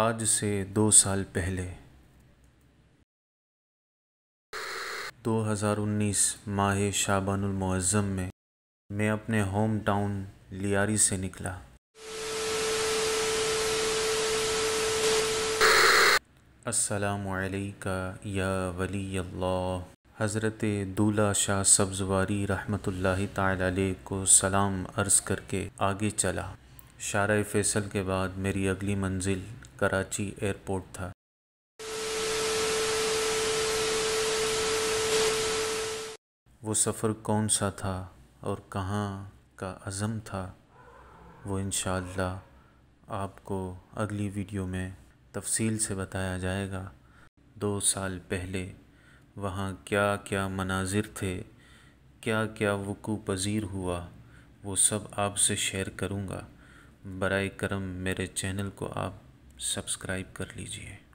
आज से दो साल पहले 2019 माह शाबानुल मुअज़्ज़म में मैं अपने होम टाउन लियारी से निकला वालेका या वली अल्लाह हज़रत दूला शाह सब्ज़वारी रहमतुल्लाह ताली को सलाम अर्ज़ करके आगे चला शार फैसल के बाद मेरी अगली मंजिल कराची एयरपोर्ट था वो सफ़र कौन सा था और कहाँ का अज़म था वो इन आपको अगली वीडियो में तफसील से बताया जाएगा दो साल पहले वहाँ क्या क्या मनाजिर थे क्या क्या वकू पज़ीर हुआ वो सब आपसे शेयर करूँगा बर करम मेरे चैनल को आप सब्सक्राइब कर लीजिए